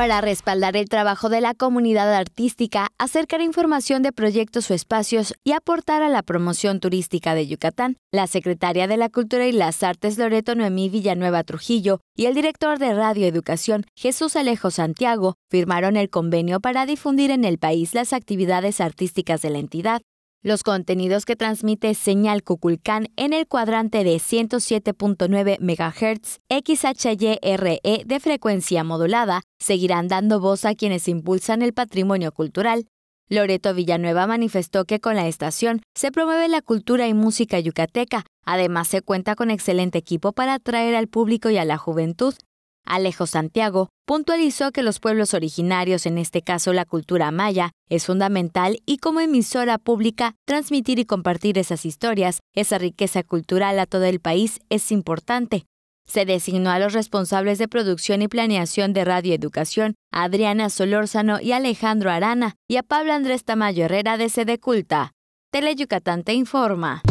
para respaldar el trabajo de la comunidad artística, acercar información de proyectos o espacios y aportar a la promoción turística de Yucatán. La secretaria de la Cultura y las Artes Loreto Noemí Villanueva Trujillo y el director de Radio Educación Jesús Alejo Santiago firmaron el convenio para difundir en el país las actividades artísticas de la entidad. Los contenidos que transmite Señal Cuculcán en el cuadrante de 107.9 MHz XHYRE de frecuencia modulada seguirán dando voz a quienes impulsan el patrimonio cultural. Loreto Villanueva manifestó que con la estación se promueve la cultura y música yucateca. Además, se cuenta con excelente equipo para atraer al público y a la juventud, Alejo Santiago puntualizó que los pueblos originarios, en este caso la cultura maya, es fundamental y como emisora pública transmitir y compartir esas historias, esa riqueza cultural a todo el país es importante. Se designó a los responsables de producción y planeación de Radio Educación, Adriana Solórzano y Alejandro Arana, y a Pablo Andrés Tamayo Herrera de Sede Culta. Tele Yucatán te informa.